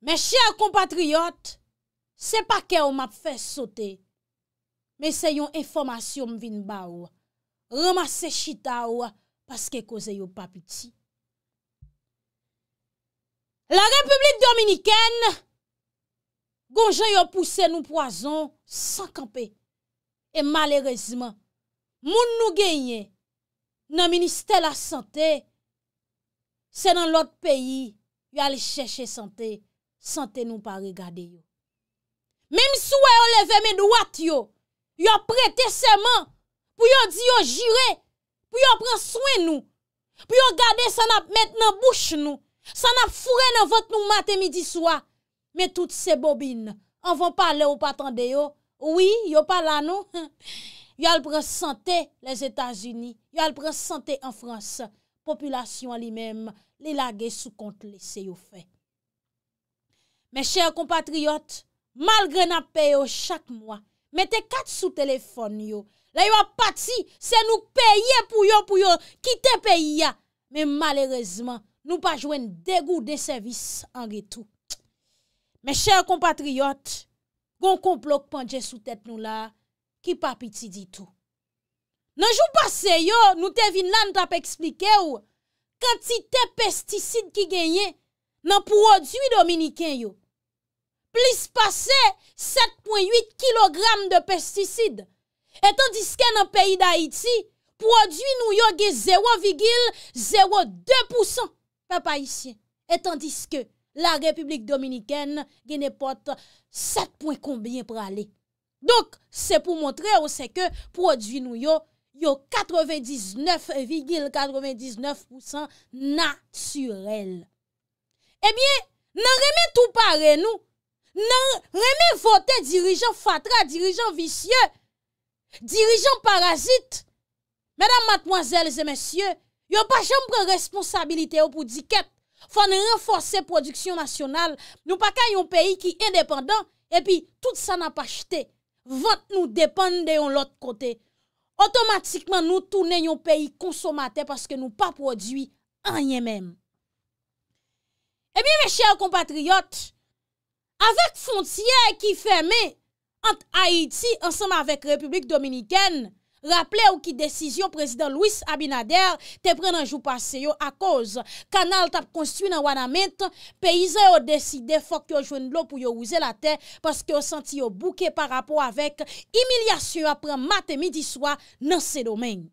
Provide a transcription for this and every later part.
Men chè a kompatriyot, se pa kè ou map fè sote, men se yon informasyon m vin ba ou, remase chita ou, paske koze yon papiti. La Republik Dominikèn, gonjè yon pousse nou poason, sankanpe, e malerezman, moun nou genye, nan Ministè la Santè, se nan lòt peyi, yon alè chèche Santè, Sante nou pa rigade yo. Mem sou wè yo leve men nou at yo. Yo prete seman. Pou yo di yo jire. Pou yo pren soen nou. Pou yo gade san ap met nan bouch nou. San ap fure nan vot nou maten midi swa. Men tout se bobine. An van pale ou patande yo. Ouwi, yo pale an nou. Yo al pren sante les Etats-Unis. Yo al pren sante en France. Populasyon li men. Li lage sou kont le se yo fè. Men chèr kompatriyot, mal gre na pe yo chak mwa, metè kat sou telefon yo, la yo apati se nou peye pou yo pou yo ki te peye ya, men malerezman nou pa jwen degou de servis angetou. Men chèr kompatriyot, gon komplok pandje sou tet nou la ki papiti ditou. plis pase 7.8 kilogram de pesticide. Etan diske nan peyi da Haiti, prodwi nou yo ge 0,02% pa pa isye. Etan diske la Republik Dominikene ge ne pote 7. combien prale. Donk, se pou montre ou se ke prodwi nou yo yo 99,99% naturel. Ebyen, eh nan reme tou pare nou, nan reme vote dirijan fatra, dirijan visye, dirijan parazit, mèdam matmoazèl zè mèsyè, yon pa jom pren responsabilite yo pou diket, fòn renforse produksyon nasyonal, nou pa ka yon peyi ki indépendant, epi tout sa nan pa chete, vote nou depande yon lot kote, otomatikman nou toune yon peyi konsomatè paske nou pa prodwi anyè mèm. Epi eh mè chèl kompatriot, Avèk fontyè ki fèmè ant Haïti ansèm avèk Republik Dominikèn, raplè ou ki desisyon Prezident Louis Abinader te pren nan jou passeyo akòz. Kanal tap konstiwen nan wana ment, peyizè ou deside fòk yo jwen blo pou yo ouze la tè paske yo senti yo bouke par rapò avèk imilyasyon apren matè midi swa nan se domèng.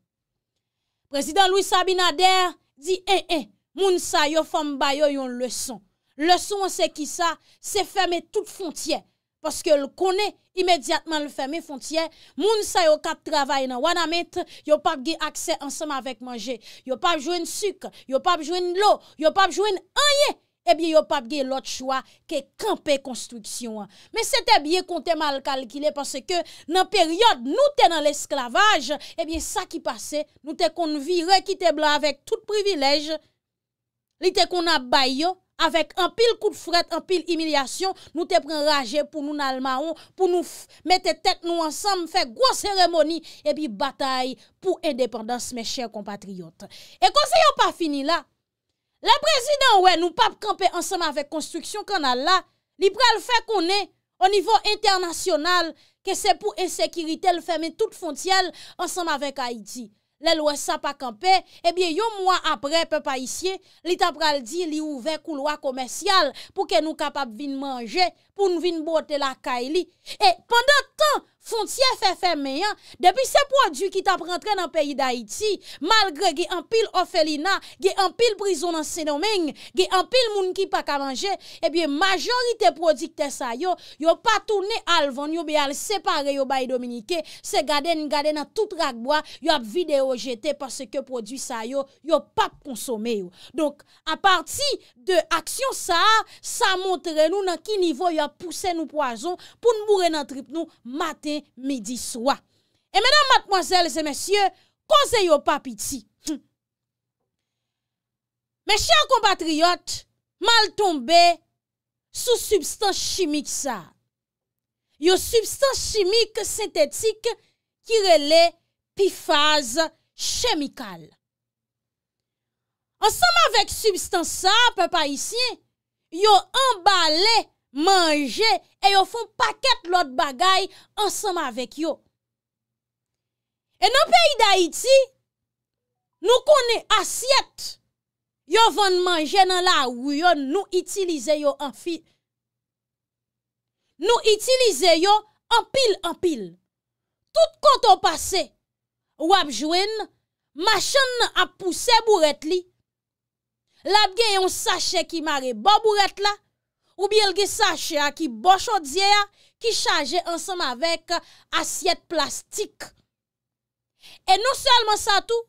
Prezident Louis Abinader di en eh, en eh, moun sa yo fèm bayo yon lèson. Le son se ki sa, se ferme tout fontyen. Paske l konen imediatman l ferme fontyen, moun sa yo kat travay nan wana met, yo pap ge akse ansama vek manje. Yo pap joen suk, yo pap joen lo, yo pap joen anye, eh ebyen yo pap ge lot chwa ke kampe konstruksyon. Men se te bie kon te mal kalkile, pase ke nan peryode nou te nan l esklavaj, ebyen eh sa ki pase, nou te kon vi re ki te bla avek tout privilej, li te kon abay yo, Avèk an pil kout fred, an pil imilyasyon, nou te pren raje pou nou nalmanon, pou nou mette tek nou ansanm, fèk gwa seremoni, epi batay pou indépendans mè chèr kompatriot. E kon se yon pa fini la, le prezident wè nou pap kampe ansanm avèk konstruksyon kanal la, lipral fèk ou ne, o nivou internasyonal, ke se pou esekirite l fèmè tout fontiel ansanm avèk Haiti. le lwa sa pa kampe, ebyen yo mwa apre pe pa isye, li tabral di li ouve kou loa komensyal, pou ke nou kapap vin manje. pou nou vin bote la ka e li. E, pandan tan, fon tiè fè fè mè yon, depi se prodjou ki ta prantren nan peyi da iti, malgre ge anpil ofelina, ge anpil brison nan senomen, ge anpil moun ki pa kalanje, ebyen eh majorite prodjou ki te sa yo, yo pa toune alvan, yo be al separe yo bayi dominike, se gaden, gaden nan tout ragboa, yo ap videyo jete, parce ke prodjou sa yo, yo pa konsome yo. Donk, a parti de aksyon sa, sa montre nou nan ki nivou yo Pouse nou poazon pou nou moure nan trip nou Mate, midi, swa E menan matmozèl zè mèsyè Konse yo papiti Mèsyè an kompatriyot Mal tombe Sou substans chimik sa Yo substans chimik Sintetik ki rele Pifaz Chemikal Ansem avèk substans sa Pe pa isye Yo ambalè Mange, e yo fon paket lot bagay ansama vek yo. E nan peyi da iti, nou kone asyet yo von manje nan la wuyon nou itilize yo an fil. Nou itilize yo an pil an pil. Tout konton pase, wap jwen, machan ap puse bouret li. Lab gen yon sache ki mare bo bouret la. Ou bi elge sache a ki bochot zye a ki chaje ansam avek asyet plastik. E nou selman sa tou,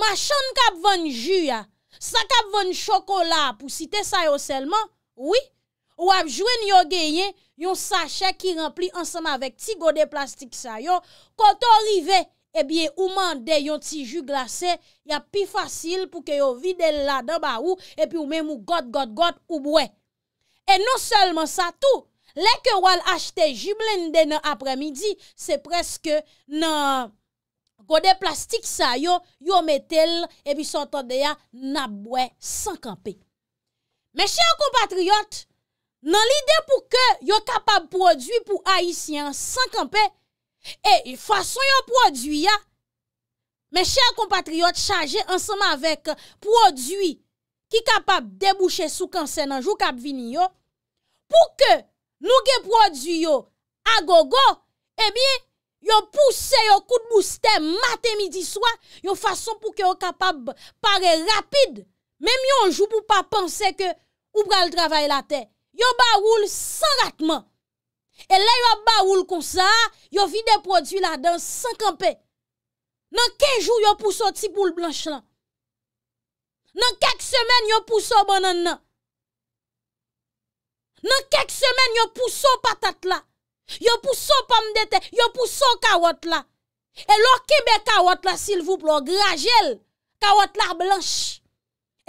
machan kap ven ju ya, sa kap ven chokola pou site sayo selman, ou ap jwen yo genye yon sache ki rempli ansam avek ti gode plastik sayo, kon to rive, ebiye eh ou mande yon ti ju glase, ya pi fasil pou ke yo vide la do ba ou, epi ou men mou gott gott gott ou bwe. E nou selman sa tou, leke wale achete jiblende nan apremidi, se preske nan gode plastik sa yo, yo metel, epi son tonde ya, nan bwe sankanpe. Me chè an kompatriot, nan lide pou ke yo kapab prodwi pou aisyen sankanpe, e fason yo prodwi ya, me chè an kompatriot chaje ansama vek prodwi ki kapab debouche sou kansen nan jou kap vini yo, pou ke nou ge prodjou yo a gogo, ebi yo pousse yo kout mou stè matè midi swa, yo fason pou ke yo kapab pare rapide, mèm yon jou pou pa panse ke koubra l travay la tè. Yo ba woul san ratman, e la yo ba woul kon sa, yo vide prodjou la dan san kampè, nan kejou yo pousse ti pou l blanch lan, Nan kek semen yo puso bonon nan. Nan kek semen yo puso patat la. Yo puso pam dete. Yo puso kawot la. E lo kebe kawot la sil vup lo grajel. Kawot la blanche.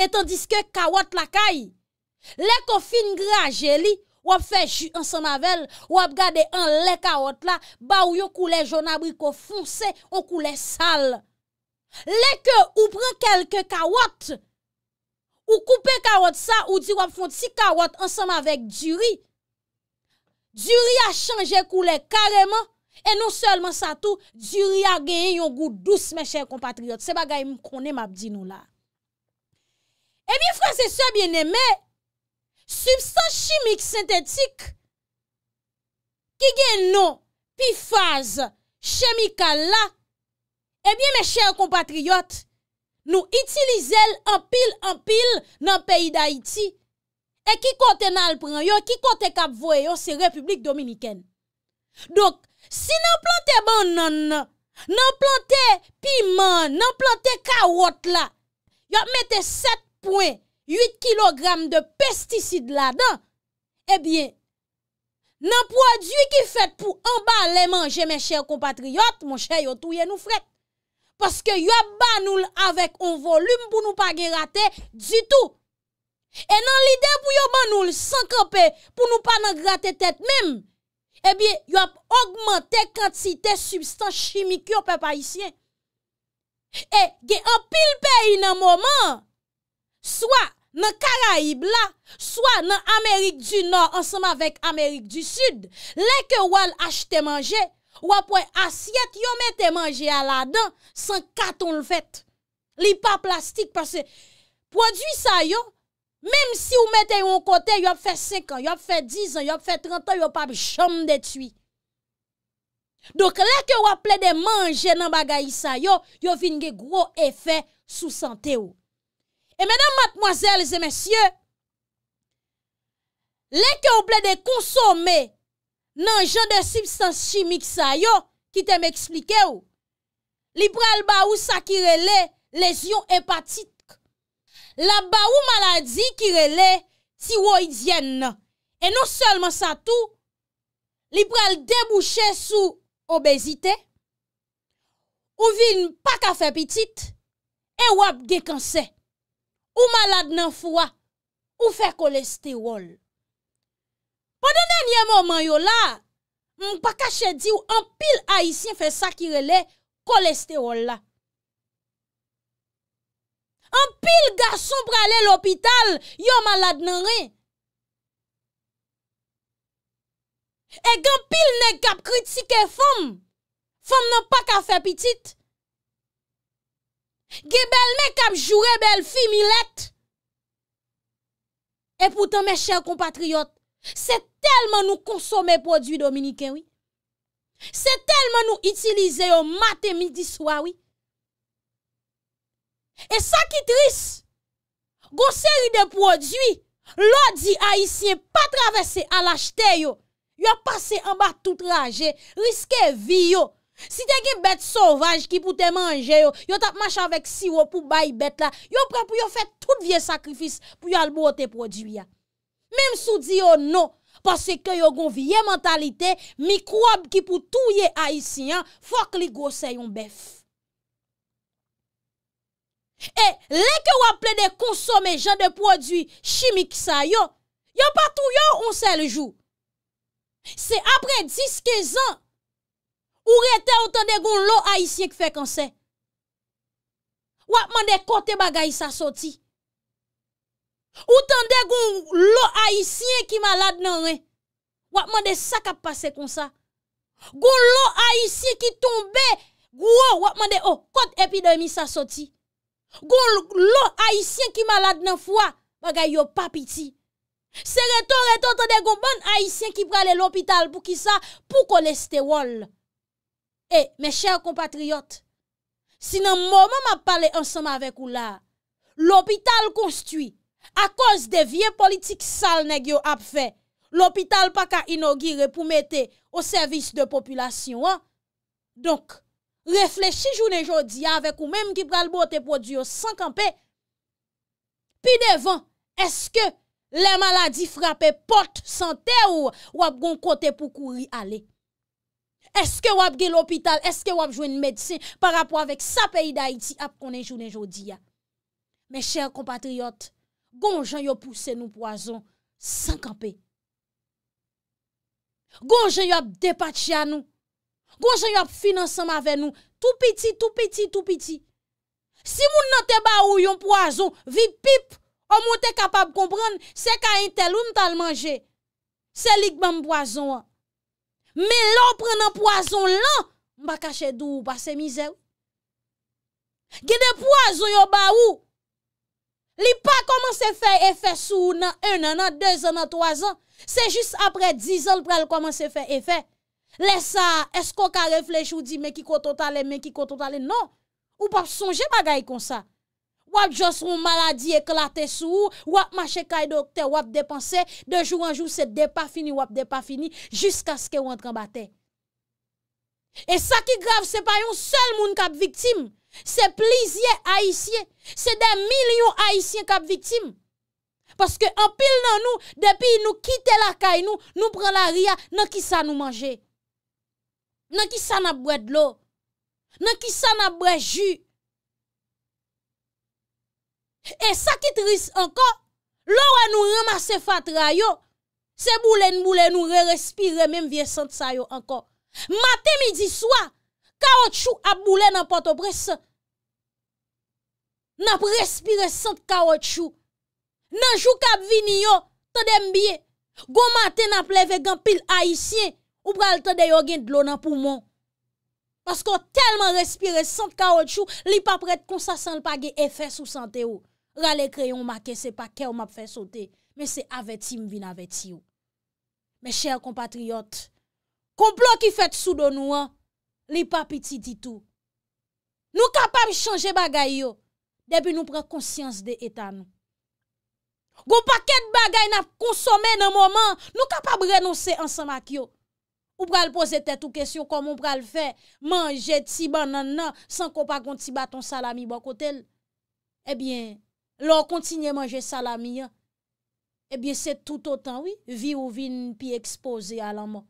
Etan diske kawot la kay. Lek o fin grajeli. Wap fej un sanavell. Wap gade an lek kawot la. Ba ou yo koule joun abri ko fonse. Ou koule sal. Lek ou pren kelke kawot. ou koupe karot sa, ou di wap fon ti karot ansanm avèk djuri, djuri a chanje koule kareman, e non selman sa tou, djuri a genye yon gout dous, mè chèr kompatriot, se bagay m konè m ap di nou la. E eh mi fransè soye bienemè, substans chimik sintetik, ki gen eh nou, pi faz, chemika la, e mi mè chèr kompatriot, Nou itilize el an pil an pil nan peyi da iti. E ki kote nan al pran yo, ki kote kap vo yo, se Republik Dominiken. Dok, si nan plante bon nan nan, nan plante piman, nan plante kawot la, yo mette 7.8 kilogram de pesticide la dan, e eh bien, nan prodjou ki fet pou anba le manje men chèr kompatriyot, moun chèr yo touye nou frek. paske yo ap banoul avek on volume pou nou pa ge rate du tout. E nan lide pou yo banoul sankanpe pou nou pa nan rate tet mem, ebi eh yo ap augmente kantite substans chimik yo pe pa isyen. E ge apil pe inan mouman, swa nan Karaib la, swa nan Amerik du Nord ansama vek Amerik du Sud, le ke wal achete manje, Wapwen asyet yo mette manje ala dan San katon lwet Li pa plastik Produy sa yo Mem si yo mette yon kote Yo ap fe 5 an, yo ap fe 10 an, yo ap fe 30 an Yo ap ap chom detui Dok leke waple de manje nan bagay sa yo Yo vin ge gro efè sou sante yo E menan matmoazèl zè mensyè Leke waple de konsome nan jen de substans chimik sa yo ki te m eksplike ou. Li pral ba ou sa ki rele lesyon hepatit. La ba ou maladi ki rele ti woy diyen nan. E non selman sa tou, li pral debouche sou obezite, ou vin pa kafe pitit, e wap gekanse. Ou malade nan fwa, ou fe kolesterol. Po den dan momen yo la, mwen pa kache diw, an pil a isi fè sakirele kolesterol la. An pil gason prale l'opital, yo malade nan re. E gen pil ne kap kritike fèm, fèm nan pa ka fè pitit. Ge bel men kap jure bel fi milet. E poutan mè chèr kompatriot, set Telman nou konsome prodwi dominiken, oui. Se telman nou itilize yo mate midi swa, oui. E sa ki tris, goseri de prodwi, lodi a isye, pa travesse alashte yo. Yo pase anba tout raje, riske vi yo. Si te ki bete sovaj ki pou te manje yo, yo tap manche avek siwo pou bayi bete la, yo pre pou yo fe tout vie sakrifis pou yo albo o te prodwi ya. Mem sou di yo nou, Pase ke yo gon viye mentalite, mikwab ki pou touye haisyen, fok li gose yon bef. E, leke wap ple de konsome jan de prodwi chimik sa yo, yo patou yo onse le jou. Se apre 10-15 an, ou rete otan de gon lo haisyen ki fek anse. Wap man de kote bagay sa soti. Ou tan de goun lò aisyen ki malade nan ren Wapman de sak ap pase kon sa Goun lò aisyen ki tombe Gou wapman de, oh, kot epidemi sa soti Goun lò aisyen ki malade nan fwa Mwagay yo papiti Se reto reto tan de goun bon aisyen ki prale l'opital pou ki sa Pou kolesterol E, men chèr compatriot Sinan mwaman ma pale ansama avek ou la L'opital konstuit A koz de vie politik sal ne gyo ap fe, l'opital pa ka inogire pou mete o servis de populasyon an. Donk, reflechi jounen jodi ya avek ou menm ki pral bote pou diyo sankanpe, pi devan, eske le maladi frape porte sante ou wap gon kote pou kouri ale. Eske wap ge l'opital, eske wap jounen medse par apwa vek sa peyi da iti ap konen jounen jodi ya. Me chèr kompatriot, Gonjan yo pouse nou poason, sankanpe. Gonjan yo depatia nou, gonjan yo finansema ve nou, tout piti, tout piti, tout piti. Si moun nan te ba ou yon poason, vi pip, o moun te kapab kompran, se ka entel ou m tal manje, se lik ban poason an. Me lò pre nan poason lan, mba kache dou, basse mize ou. Gide poason yo ba ou, Li pa koman se fe efè sou nan 1 nan nan, 2 nan nan, 3 nan. Se jis apre 10 an pral koman se fe efè. Le sa, esko ka reflej ou di meki koto tale, meki koto tale, non. Ou pap sonje bagay kon sa. Wap jos roun maladi eklate sou, wap mache kay dokte, wap depanse. De joun an joun se depa fini, wap depa fini, jiska se ke wantran bate. E sa ki grav se pa yon sel moun kap viktim. Se plizye haisyen Se den milyon haisyen kap vitim Paske an pil nan nou Depi nou kite la kay nou Nou pran la ria Nan ki sa nou manje Nan ki sa nan bwe dlo Nan ki sa nan bwe ju E sakitris anko Lora nou remase fatrayo Se boulen boulen nou rerespire Mem vye sant sayo anko Mate midi swa Ka wot chou ap boule nan patopres. Nan ap respire sent ka wot chou. Nan chou kap vini yo, te dem biye. Gou maten ap leve gan pil a isye, ou pral te de yo gen dlo nan poumon. Pas kon telman respire sent ka wot chou, li pa pret konsasan lpa ge efes ou sante ou. Rale kreyon maken se pa kè ou map fè sote. Men se aveti mvi nan aveti ou. Men chèr kompatriot, komplon ki fèt soudo nou an, li pa piti ditou. Nou kapab chanje bagay yo, debi nou pre konsyans de etan nou. Gou pa ket bagay na konsome nan mouman, nou kapab renonsen ansan mak yo. Ou pral pose tetou kesyon, kom ou pral fe, manje ti ban nan nan, san ko pa konti baton salami bakotel. Ebyen, eh lor kontinye manje salami ya, ebyen eh se tout otan, vi ou vin pi ekspose alanman.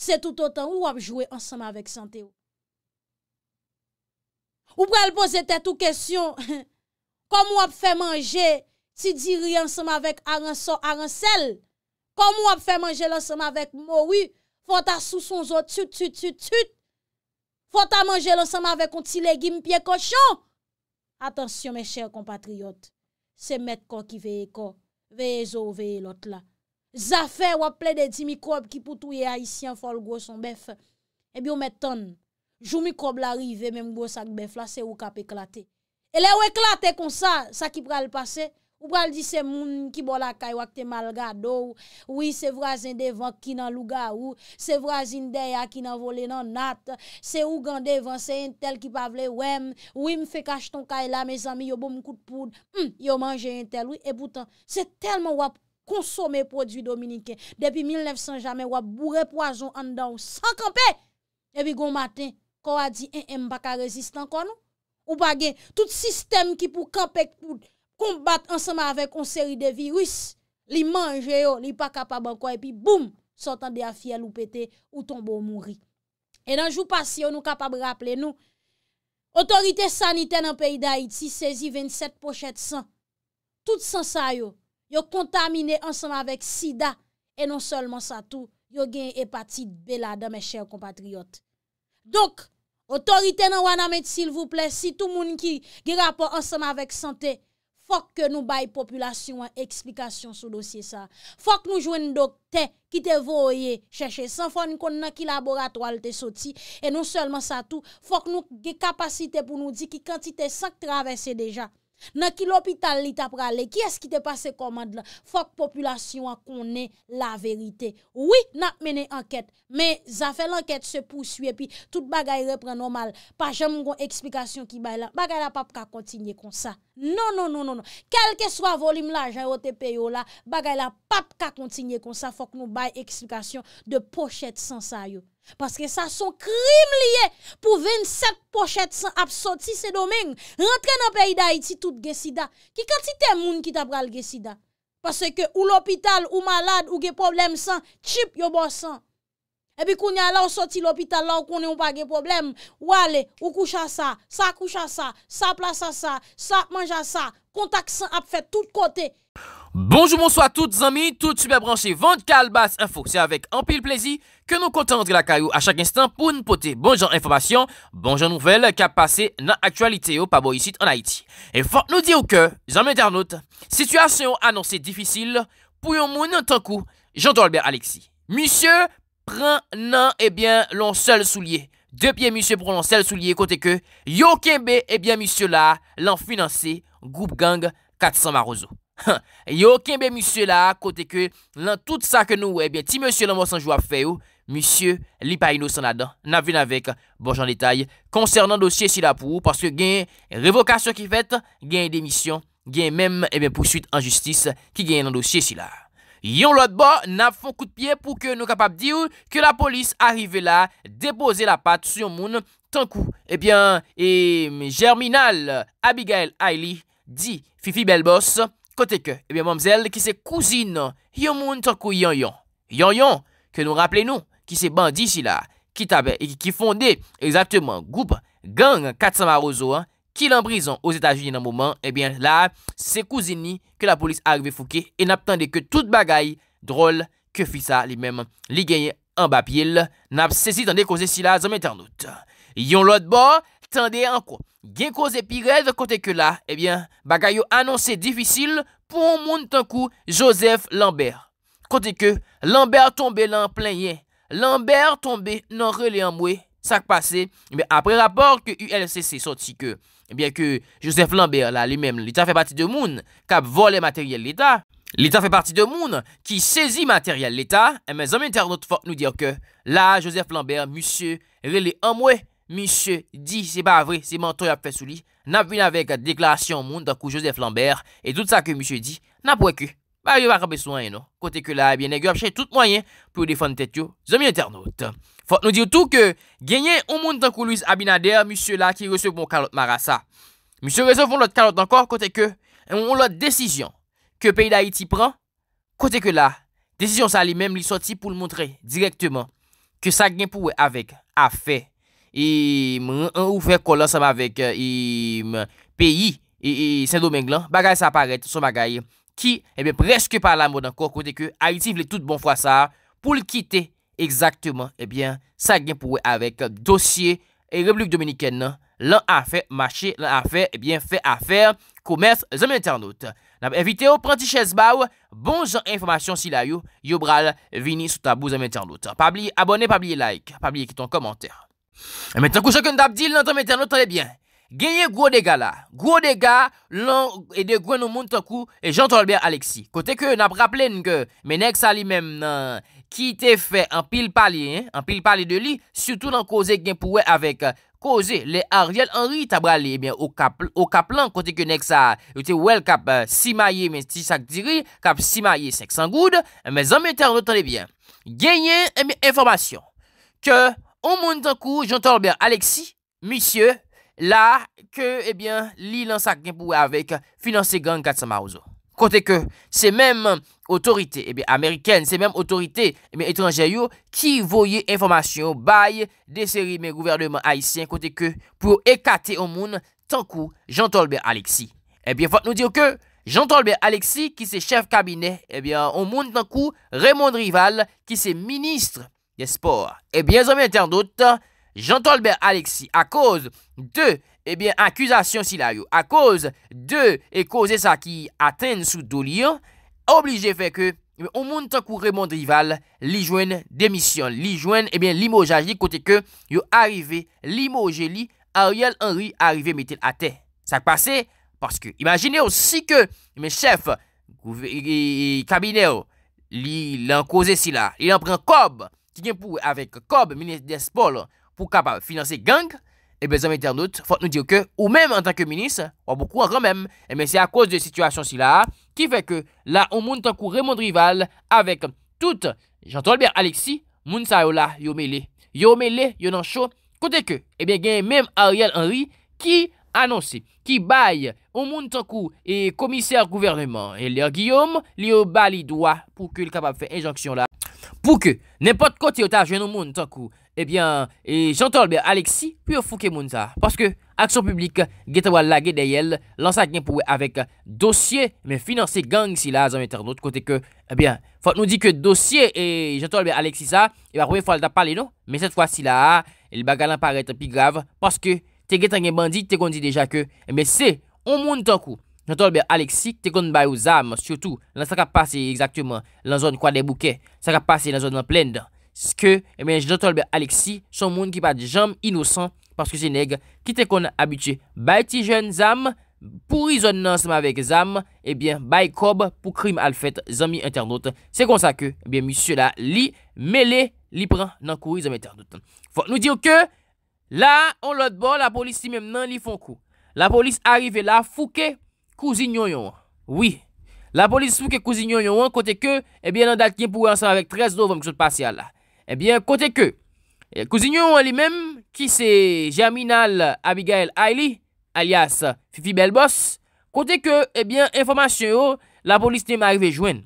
Se tout otan ou ap jwe ansema vek sante ou. Ou prel pose te tou kesyon, kom ou ap fe manje, ti diri ansema vek aran so aran sel, kom ou ap fe manje lansema vek moui, fota souson zo tut tut tut tut, fota manje lansema vek onti legim pie koshon. Atensyon me chèr kompatriot, se met ko ki veye ko, veye zo veye lot la. Zafè wap ple de ti mikrob ki pou touye a isyan fol gwo son bef. E bi yo met ton. Jou mikrob la rive menm gwo sak bef la, se ou kap eklate. E le ou eklate kon sa, sa ki pral pase. Ou pral di se moun ki bol akay wak te mal gado. Ou se vrazin devan ki nan luga ou. Se vrazin deya ki nan vole nan nat. Se ou gan devan, se entel ki pavle wem. Ou im fe kach ton kaj la, me zami yo bo mkout poud. Hmm, yo manje entel. E boutan, se telman wap poud. konsome prodwi dominiken. Depi 1900 jame, wap bourre poazon an da ou san kampe. Depi goun maten, kwa di en en baka rezistan kon nou? Ou bagen, tout sistem ki pou kampe kon bat ansama avek on seri de virus, li manje yo, li pa kapab an kwa, epi boom, sotan de a fiel ou pete, ou tombo mounri. E nan jou pasi, yo nou kapab rapple nou, otorite sanite nan peyi da Haiti, si sezi 27 pochet san, tout san sa yo, yo kontamine ansama vek sida, e non solman sa tou, yo gen epatit bela da me chèr kompatriot. Dok, otorite nan wana met s'il vous plè, si tout moun ki ge rapor ansama vek sante, fok ke nou bay populasyon an eksplikasyon sou dosye sa. Fok nou jwen dokte ki te voye chèche san, fok nou kon nan ki laboratoal te soti, e non solman sa tou, fok nou ge kapasite pou nou di ki kantite sak travesse deja, Nan ki l'opital li tap prale, ki eski te pase komad la, fok populasyon akone la verite. Oui, nan menen anket, men zafen l'anket se pousye, pi tout bagay repren normal, pa jem mgon eksplikasyon ki bay la, bagay la pap ka kontinye kon sa. Non, non, non, non, non, kelke swa volim la, jayote peyo la, bagay la pap ka kontinye kon sa, fok nou bay eksplikasyon de pochet sensayou. Paske sa son krim liye pou 27 pochet san ap soti se domen, rentre nan peyi da iti tout gesida. Ki katite moun ki tabral gesida? Paske ou l'opital, ou malad, ou ge problem san, chip yo bo san. Epi koun ya la ou soti l'opital la ou koun yo pa ge problem, ou ale, ou koucha sa, sa koucha sa, sa plasa sa, sa manja sa, kontak san ap fet tout kote. Bonjour, bonsoir toutes, amis, tout super branché, vente calbas info. C'est avec un pile plaisir que nous comptons de la caillou à chaque instant pour nous porter Bonjour information, bonjour nouvelles nouvelle qui a passé dans l'actualité au pas ici en Haïti. Et fort nous dire que, jamais internaute, situation annoncée difficile pour un monde en tant que Jean-Dolbert Alexis. Monsieur prend non, et eh bien, l'on seul soulier. Deux pieds, monsieur, prend l'on seul soulier, côté que, yo kembe, eh bien, monsieur là, l'en financé, groupe gang 400 Marozo. Yo, kenbe misye la, kote ke lan tout sa ke nou, ebyen eh ti misye la monsanjou ap fe ou, misye li pay nou san adan, na ven avek, bonj an detay, konsernan dosye si la pou ou, paske gen revokasyon ki fet, gen demisyon, gen mem, ebyen eh pousuit anjustis ki gen nan dosye si la. Yon lot bo, na fon kout piye pou ke nou kapap di ou, ke la polis arrive la, depose la pat sou yon moun, tan kou, ebyen, eh e, jerminal, Abigail Aili, di Fifi Belbosse, Kote ke, ebyen mamzèl, ki se kouzine yon moun tokou yon yon. Yon yon, ke nou rappele nou, ki se bandi si la, ki tabè, e ki fonde, ekzaktèman, goup, gang, katsama rozo, ki lan brison ouz etajini nan mouman, ebyen la, se kouzine ni, ke la polis arve fouke, e nap tende ke tout bagay drol ke fi sa li men, li genye an bapil, nap se si tende kouze si la zanmè ternout. Yon lot bo, Tande an kwa, gen ko zepi rev kote ke la, ebyen, bagay yo anons se difisil pou moun tankou Joseph Lambert. Kote ke, Lambert tombe lan plenye, Lambert tombe nan rele amwe, sak pase, me apre rapor ke ULCC soti ke, ebyen ke Joseph Lambert la li mem, lita fe pati de moun, ka vole materyel lita, lita fe pati de moun ki sezi materyel lita, e men zanmen ter not fok nou dire ke, la Joseph Lambert, musye rele amwe, Mise di se ba vre, se manto yap fe sou li, nap vin avek deklarasyon moun tankou Josef Lambert, e tout sa ke mise di, nap weke, ba yo baka beswanyen nou. Kote ke la, ebyen negyo apche tout mwayen pou defan tet yo, zomi internaut. Fote nou dir tou ke genyen moun tankou Louis Abinader, mise la ki resep moun kalot marasa. Mise resep moun lot kalot ankor, kote ke moun lot desisyon ke peyi da Haiti pran, kote ke la, desisyon sa li mem li soti pou l montre direktman, ke sa gen pou we avek a fe. e mwen an oufer kolos amavek e, e peyi e, e Saint-Domingue lan, bagay sa aparet son bagay ki e ben preske pa la moun an kon kote ke a yi sif le tout bon fwa sa, pou l kite exaktman e ben sa gen pou we avek dosye e Rebluke Dominikene lan a e fe, mashe lan a fe, e ben fe a fe, koumèrse zèmè internaute. N ap evite ou pranti chèz bav, bon jan informasyon si la yo, yo bral vini sou tabou zèmè internaute. Pabli abone, pabli like, pabli ekiton komantèr. Eh, mwen takou chakoun dap dil nan tan mwen terno tan lebyen Genye gwo dega la Gwo dega lan e de gwen nou moun takou E jantol ben Alexi Kote ke nan praplen ke menek sa li men Ki te fe an pil pali An pil pali de li Soutou nan koze gen pouwe avek Koze euh, le Ariel Henry tabrali Ebyen o kaplan kote ke nek sa Yote wel kap simaye men ti sak diri Kap simaye sek sangoud Men zan mwen terno tan lebyen Genye mwen informasyon Ke mwen O moun tankou, jantolbe Alexi, misye, la eh ke li lan sakren pou we avek finanse gang Katsama Ozo. Kote ke, se menm otorite Ameriken, se menm otorite etranger yo, ki voye informasyon baye deseri men gouvernement Haitien, kote ke, pou ekate o moun tankou jantolbe Alexi. E eh biye, fote nou diyo ke, jantolbe Alexi ki se chef kabine, e eh biye, o moun tankou, Raymond Rival ki se ministre, Yespo, ebyen eh zome internet, jantolbe Alexi, eh a kouz de, ebyen akouzasyon si la yo, a kouz de e kouze sa ki aten sou do liyo, oblije fe eh ke, ou moun tankou remond rival, li jwen demisyon, li jwen, ebyen li mou jajli kote ke, yo arive, li mou jeli, a riyal oh, anri a rive metel ate. Sa k pase, paske, imagine yo si ke, men chef, kabine yo, li lankouze si la, li lankouze si la, qui pour avec Cob, ministre des Sports, pour capable financer gang, et eh bien, les internautes, faut nous dire que, ou même en tant que ministre, ou beaucoup quand même, et eh bien, c'est à cause de situation si là, qui fait que, là, on monte en cours Raymond Rival, avec tout j'entends bien Alexis, Mounsayo là, yo mêlé. Yo côté que, et eh bien, même Ariel Henry, qui annonce, qui baille, on monte en cours et commissaire gouvernement, et leur Guillaume, li au Bali doit pour qu'il capable fait faire injonction là. Pou ke, nepot kote yo ta jwen nou moun tan kou, ebyen, e jantol be Alexi, pou yo fouke moun ta. Paske, aksyon publik, geta wala ge deyel, lansak gen pou we avek dosye, me finanse gang si la zan metan. Not kote ke, ebyen, fote nou di ke dosye, e jantol be Alexi sa, e ba pou e fote ta pale nou, me set fwa si la, el bagalan parete pi grav, paske, te getan gen bandit, te kondi deja ke, me se, ou moun tan kou. Jan tolbe Alexi, te kon bay ou zam, sio tou, lan sa ka pase exaktouman lan zon kwa de bouke, sa ka pase lan zon nan plende. Ske, jan eh tolbe Alexi, son moun ki pa jom inosan, paske se neg, ki te kon abiche bay ti jen zam, pou rizon nan seman vek zam, ebyen eh bay kob pou krim al fèt zami internet. Se konsa ke, ebyen eh misyo la, li mele li pran nan kou rizom internet. Fok nou diyo ke, la, on lot bon, la polis si mem nan li fon kou. La polis arrive la, fouke, Kouzi nyon yon, oui, la polis sou ke kouzi nyon yon, kote ke, ebyen, eh nan dat ki pou ansan avek trez do vom kisot pasyal la. Ebyen, eh kote ke, eh, kouzi nyon yon li men, ki se Jaminal Abigail Aili, alias Fifi Belbos, kote ke, ebyen, informasyon yo, oh, la polis ne m'arive jwen.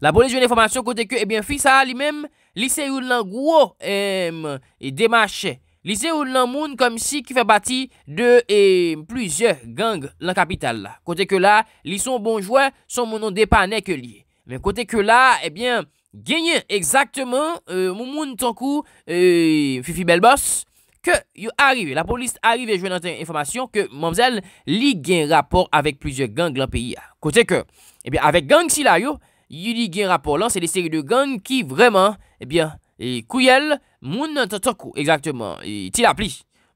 La polis jwen informasyon kote ke, ebyen, Fisa li men, li se yon lan gwo, eym, e demache. Li se ou lan moun kom si ki fè bati de e, pluize gang lan kapital. Kote ke la, li son bonjouè son mounon depanè ke li. Kote ke la, e genyen exaktman e, moun moun tonkou Fifi Belbos. Ke yu arrive, la polist arrive jwen nan te informasyon ke mamzèl li gen rapor avèk pluize gang lan peyi. Kote ke, avèk gang si la yo, li gen rapor lan. Se de seri de gang ki vreman kouyèl. Moun nan tan toukou, ekzaktèman, e, ti la pli.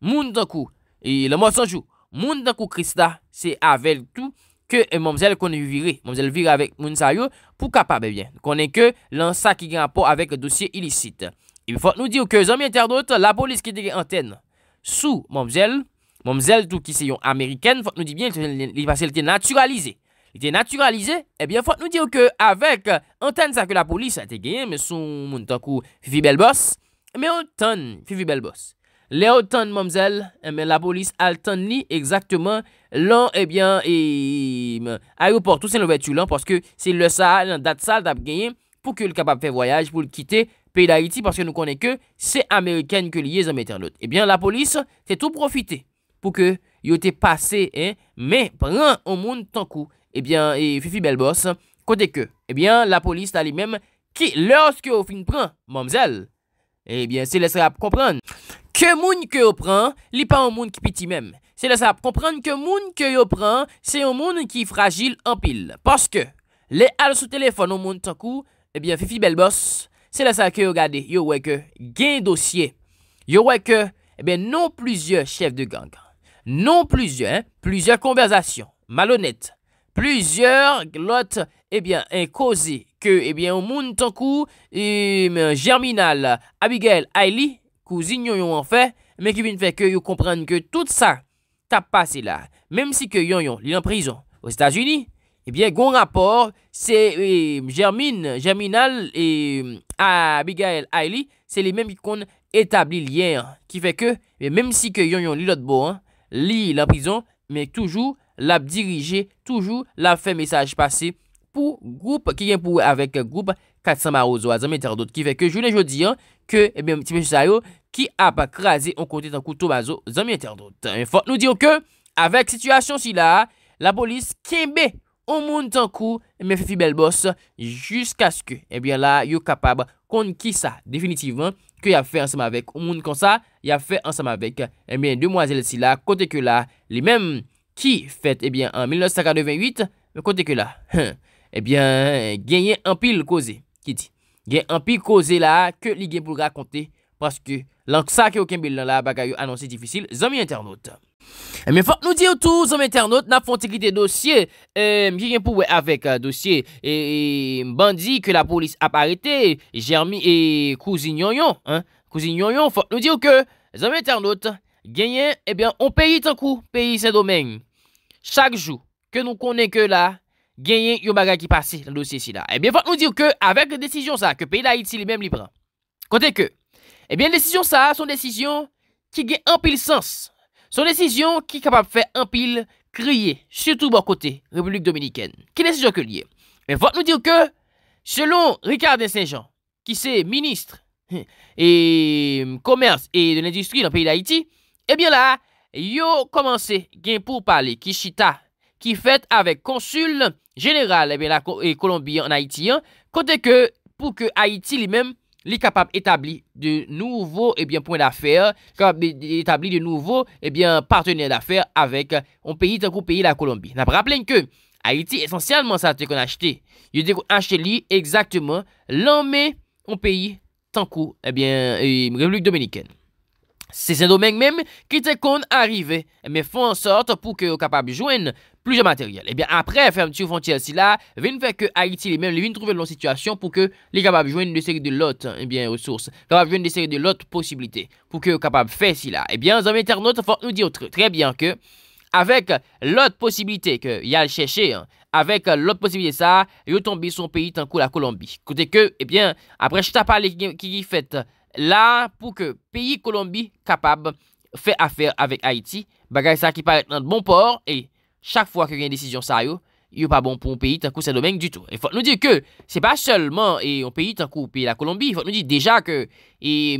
Moun nan tan toukou, e, le moun sanjou. Moun nan tan toukou, Krista, se avel tou, ke e, moun zel konen viri. Moun zel viri avèk moun sa yo pou kapabèbyen. Konen ke lan sa ki gen apò avèk dosye ilisite. E bè fòt nou diyo ke zanmè interdote, la polis ki te gen anten. Sou moun zel, moun zel tou ki se yon amerikèn, fòt nou di bien, li pasel te naturalize. Te naturalize, e bè fòt nou diyo ke avèk anten sa ke la polis, te gen, moun tan toukou, Fifi Belbos, Mais autant, Fifi Belbos. Le autant, mamzelle, mais la police a le temps ni exactement l'an, eh bien, et aéroport, tout c'est l'an, parce que c'est le ça, la date ça, d'ap pour que le capable faire voyage, pour le quitter pays d'Haïti, parce que nous connaissons que c'est américaine que lié en Eh bien, la police, c'est tout profité pour que yo passé, hein, mais prend au monde tant coup, eh bien, et Fifi Belbos, côté que, eh bien, la police, a lui-même, qui, lorsque au fin prend, mamzelle, eh bien, c'est ça à comprendre que moun que yo prend, li pas un monde qui piti même. C'est ça à comprendre que monde que yo prend, c'est un monde qui fragile en pile. Parce que, les al sous téléphone au monde, tant eh bien, Fifi Belboss, c'est la ça que yo yo que gain dossier. Yo voyez que, eh bien, non plusieurs chefs de gang, non plusieurs, hein, plusieurs conversations malhonnêtes, plusieurs glottes, eh bien, causées eh bien, au monde tankou et eh, Germinal, Abigail, Hailey cousine yon yon fait, mais qui vient que fait que yon que tout ça, t'a passé là, même si que yon yon est en prison aux états unis et eh bien, bon rapport, c'est eh, germine Germinal et euh, Abigail, Hailey c'est les mêmes qu'on établit lien qui fait que, même même si que yon yon li lot hein, prison mais toujours, la dirigé, toujours, la fait message passer pour groupe qui vient pour avec groupe 400 marozo à qui fait que je ne dis hein, que Et eh bien qui a pas crasé on côté dans couteau bazo zame faut nous dire que avec situation si là la police kembe on monte en coup mais eh fait belle boss jusqu'à ce que Et eh bien là yo capable qu'on qui ça définitivement que il a fait ensemble avec un monde comme ça Il a fait ensemble avec Et bien demoiselle si là côté que là les mêmes qui fait et bien en 1988 côté que là hein, eh bien, gagné un pile causé. Qui dit? gagner un pile causé là, que li gen pour raconter. Parce que l'anxa qui aucun dans là, bagayou annoncé difficile, amis internautes. Mais eh il faut nous dire tout, amis internautes, n'a fonti des dossier, dossiers euh, qui pour avec un euh, dossier, et bandit que la police a arrêté, et cousin yon hein, cousin faut nous dire que, zami internautes, gagné, eh bien, on paye tant coup, pays ce domaine. Chaque jour, que nous connaissons que là, a yon bagay qui passe dans le dossier si là. Eh bien, faut nous dire que, avec décision ça, que pays d'Haïti lui-même prend. Côté que, eh bien, décision ça, son décision qui a un pile sens. Son décision qui capable faire un pile crier, surtout bon côté, République Dominicaine. Qui décision que lié? Mais faut nous dire que, selon Ricard Saint-Jean, qui c'est ministre et hum, commerce et de l'industrie dans le pays d'Haïti, eh bien là, a commencé, gain pour parler, qui chita, Ki fèt avè konsul jeneral Ebyen eh la Kolombie eh, an Haitien Kote ke pou ke Haiti li mèm Li kapab etabli De nouvo ebyen pouen la fèr Kapab e, e, etabli de nouvo Ebyen eh partenèr la fèr avèk An peyi tenkou peyi la Kolombie Nap rapplen ke Haiti esensyalman sa te kon achete Yo de kon achete li exaktèman Lanme an peyi Tenkou ebyen Republik Dominiken Se sen domèk mèm ki te kon arive Mè fò an sort pou ke kapab jwen de matériel. Et eh bien après fermeture frontière si là, vient faire que Haïti les mêmes vient trouver une situation pour que les capables joindre une série de lotes et eh bien ressources, capable joindre une série de l'autre possibilité pour que capable faire si là. Et eh bien les internautes faut nous dire très, bien que avec l'autre possibilité que y a cherché hein, avec l'autre possibilité ça, il tombé son pays tant que la Colombie. Côté que eh bien après je t'ai parlé qui, qui fait là pour que pays Colombie capable faire affaire avec Haïti, bagaille ça qui paraît un bon port et chaque fois que y a une décision ça yo il n'est pas bon pour un pays tant coup c'est domaine du tout. Il faut nous dire que ce n'est pas seulement un pays tant que la Colombie. Il faut nous dire déjà que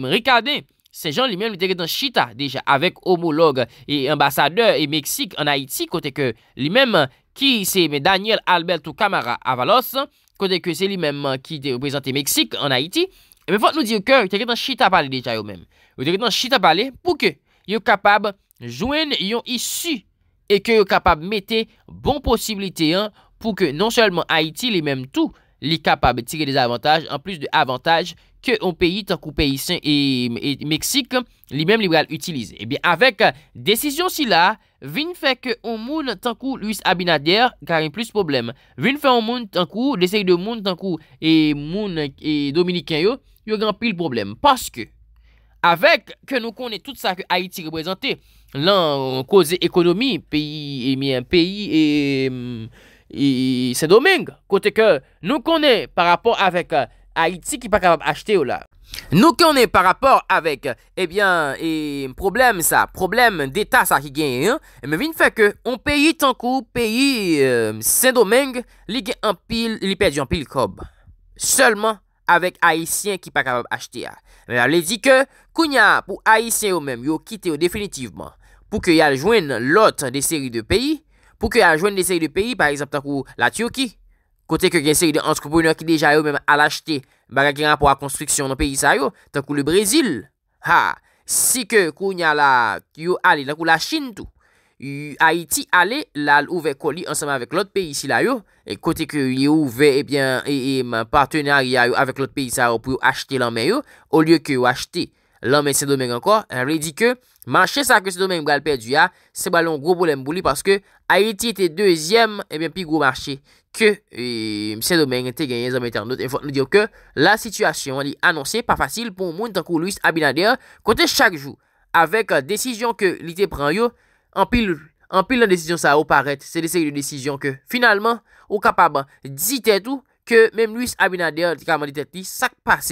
regardez, ces gens lui-même étaient dans Chita déjà avec homologue et ambassadeur et Mexique en Haïti. Côté que lui-même, qui c'est Daniel Alberto Camara Avalos, côté que c'est lui-même qui représentait Mexique en Haïti. Mais il faut nous dire que étaient dans Chita parler déjà eux-mêmes. Ils était dans Chita parler pour que soient capable de jouer une issue E ke yo kapab mette bon posibilite yon pou ke non selman Haiti li menm tou li kapab tire des avantaj en plus de avantaj ke yon peyi tankou peyi sin e Meksik li menm liberal utilize. Ebyen eh avek desisyon si la, vin fe ke yon moun tankou Louis Abinader karin plus problem. Vin fe yon moun tankou, desay de moun tankou yon moun dominikin yo, yo gran pil problem. Paske avek ke nou konen tout sa ki Haiti reprezante. Lan, kouze ekonomi, peyi, e eh miyen, peyi, e, eh, e, eh, Saint-Domingue, kote ke nou konen par rapor avek euh, Haiti ki pa kabab achete yo la. Nou konen par rapor avek, e bien, e, problem sa, problem deta sa ki genyen, me vin feke, on peyi tankou, peyi, e, euh, Saint-Domingue, li gen en pil, li peyi en pil kob. Seleman, avek Haitien ki pa kabab achete ya. Le di ke, kounya pou Haitien yo men, yo kite yo definitiveman. pou ke yal jwen lot de seri de peyi, pou ke yal jwen de seri de peyi, par exemple, tankou la Tiyoki, kote ke gen seri de entreprenor ki deja yo men al achete baga gen apwa konstriksyon nan peyi sa yo, tankou le Brezil, ha, si ke kou nyal la, yo ale, tankou la Chine tou, Haiti ale, lal ouve koli ansama vek lot peyi si la yo, e kote ke yo ouve, ebyen, eh e, e man partenari ya yo avek lot peyi sa yo pou yo achete lanmen yo, ou liyo ke yo achete, lan men Se Domeng anko, en re di ke, manche sa ke Se Domeng mgal perdi ya, se balon gwo bolen mbouli, paske, Haiti ete dezyem, e ben pi gwo manche, ke, Se Domeng ete genye zanmete an do, en fote nou diyo ke, la sitwasyon, anonse, pa fasil, pou moun tankou Louis Abinader, kote chak jou, avek euh, desizyon ke li te pran yo, an pil, an pil nan desizyon sa ou paret, se de se yon desizyon ke, finalman, ou kapaba, di te tou, ke, men Louis Abinader, kaman di te ti, sak pas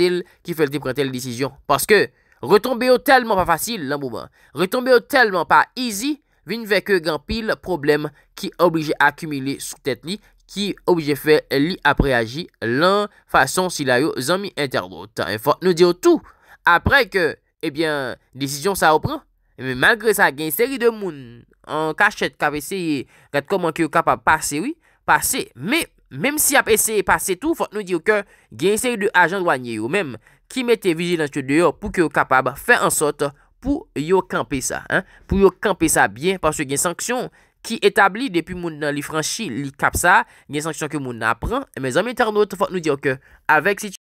Retombe yo telman pa fasil lan mouman, retombe yo telman pa izi, vin veke gan pil problem ki oblije akumile sou tet ni, ki oblije fe li apre aji lan fason sila yo zanmi interdote. Fote nou diyo tou, apre ke, ebyen, eh disisyon sa opran, men eh malgre sa gen seri de moun, an kachet kap eseye, gade komon ki yo kap ap pase, oui, pase, men, menm si ap eseye pase tou, fote nou diyo ke, gen seri de ajan wanyeyo, menm. ki mette vijilans yo deyo pou ki yo kapab fè an sot pou yo kampe sa. Pou yo kampe sa bien, pwase gen sanksyon ki etabli depi moun nan li franshi li kap sa, gen sanksyon ke moun nan pran, mè zan mè tarnote fòt nou diyo ke,